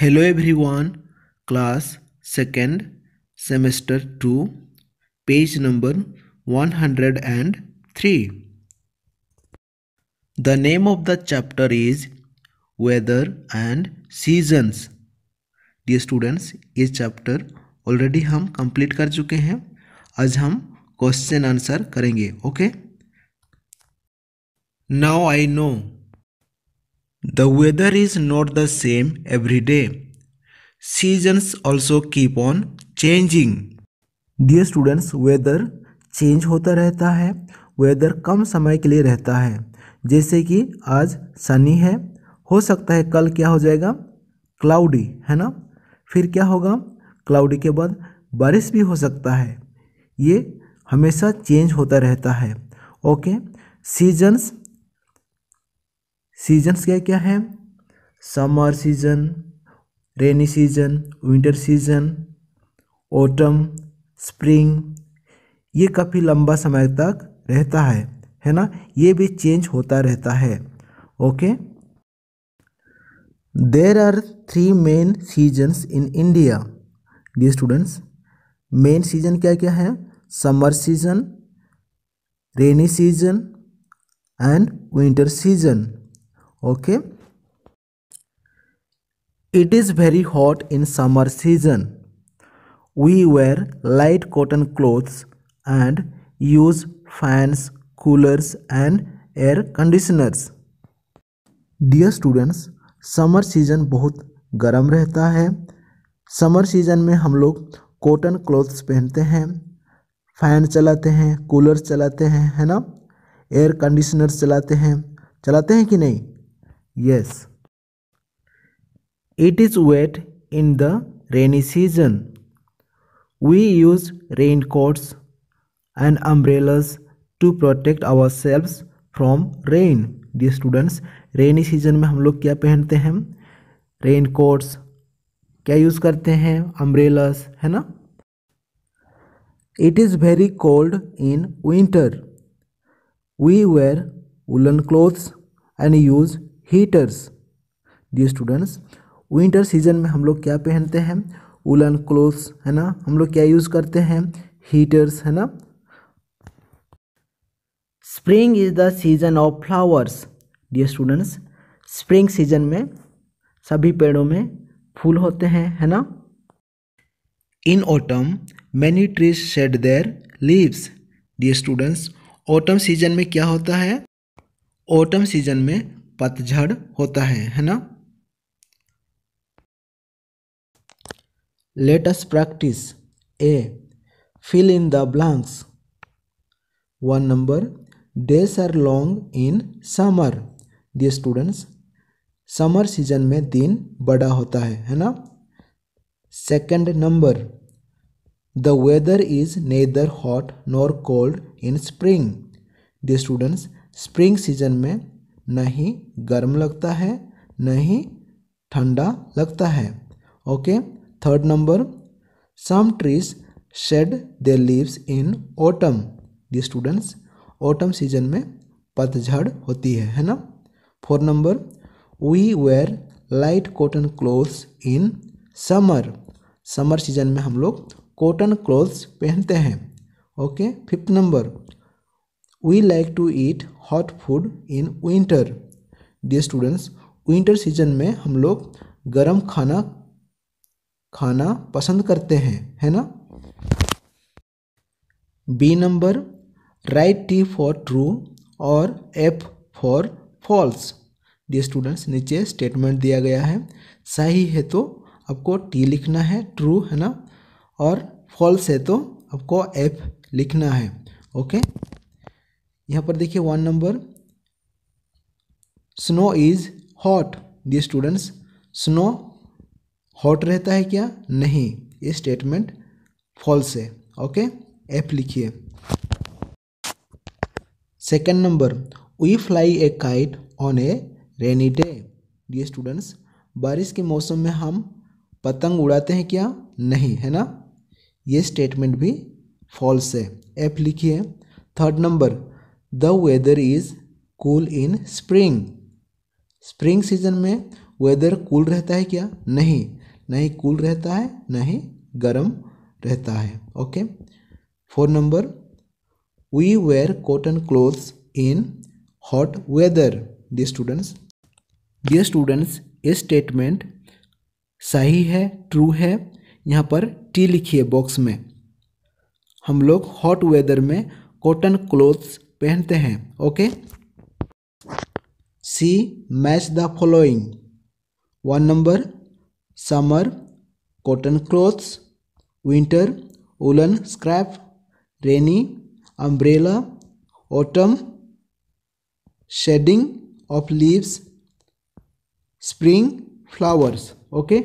Hello everyone class second semester two page number one hundred and three the name of the chapter is weather and seasons dear students ये chapter already हम complete कर चुके हैं आज हम question answer करेंगे okay now I know The weather is not the same every day. Seasons also keep on changing. Dear students, weather change होता रहता है weather कम समय के लिए रहता है जैसे कि आज सनी है हो सकता है कल क्या हो जाएगा क्लाउडी है ना फिर क्या होगा क्लाउडी के बाद बारिश भी हो सकता है ये हमेशा चेंज होता रहता है ओके सीजन्स सीजन्स क्या क्या हैं summer season rainy season winter season autumn spring ये काफ़ी लंबा समय तक रहता है है ना ये भी चेंज होता रहता है okay there are three main seasons in India dear students main season क्या क्या है summer season rainy season and winter season okay it is very hot in summer season we wear light cotton clothes and use fans coolers and air conditioners dear students summer season बहुत गर्म रहता है summer season में हम लोग cotton clothes पहनते हैं fan चलाते हैं कूलर्स चलाते हैं है ना एयर कंडीशनर्स चलाते हैं चलाते हैं कि नहीं Yes. It is wet in the rainy season. We use raincoats and umbrellas to protect ourselves from rain. dear students rainy season mein hum log kya pehante hain raincoats kya use karte hain umbrellas hai na it is very cold in winter we wear woolen clothes and use heaters dear students winter season में हम लोग क्या पहनते हैं उलन clothes है ना हम लोग क्या यूज़ करते हैं हीटर्स है ना spring is the season of flowers dear students spring season में सभी पेड़ों में फूल होते हैं है ना in autumn many trees shed their leaves dear students autumn season में क्या होता है ऑटम सीजन में पतझड़ होता है है ना let's practise a fill in the blanks one number days are long in summer the students summer season में दिन बड़ा होता है है ना second number the weather is neither hot nor cold in spring the students spring season में न ही गर्म लगता है न ही ठंडा लगता है okay third number some trees shed their leaves in autumn ये स्टूडेंट्स ऑटम सीजन में पतझड़ होती है है ना four number we wear light cotton clothes in summer summer season में हम लोग कॉटन क्लोथ्स पहनते हैं okay fifth number we like to eat hot food in winter dear students winter season में हम लोग गर्म खाना खाना पसंद करते हैं है ना B number write T for true और F for false dear students नीचे स्टेटमेंट दिया गया है सही है तो आपको टी लिखना है ट्रू है ना और फॉल्स है तो आपको एफ लिखना है ओके यहाँ पर देखिए one number snow is hot dear students snow hot रहता है क्या नहीं ये स्टेटमेंट फॉल्स है ओके एफ लिखिए second number we fly a kite on a rainy day dear students बारिश के मौसम में हम पतंग उड़ाते हैं क्या नहीं है ना ये स्टेटमेंट भी फॉल्स है एफ लिखिए third number the weather is cool in spring spring season में वेदर कूल रहता है क्या नहीं नहीं कूल रहता है नहीं गर्म रहता है okay four number we wear cotton clothes in hot weather dear students dear students ये स्टेटमेंट सही है ट्रू है यहाँ पर टी लिखी है बॉक्स में हम लोग हॉट वेदर में कॉटन क्लोथ्स पहनते हैं okay C match the following one number summer cotton clothes winter woollen scarf rainy umbrella autumn shedding of leaves spring flowers okay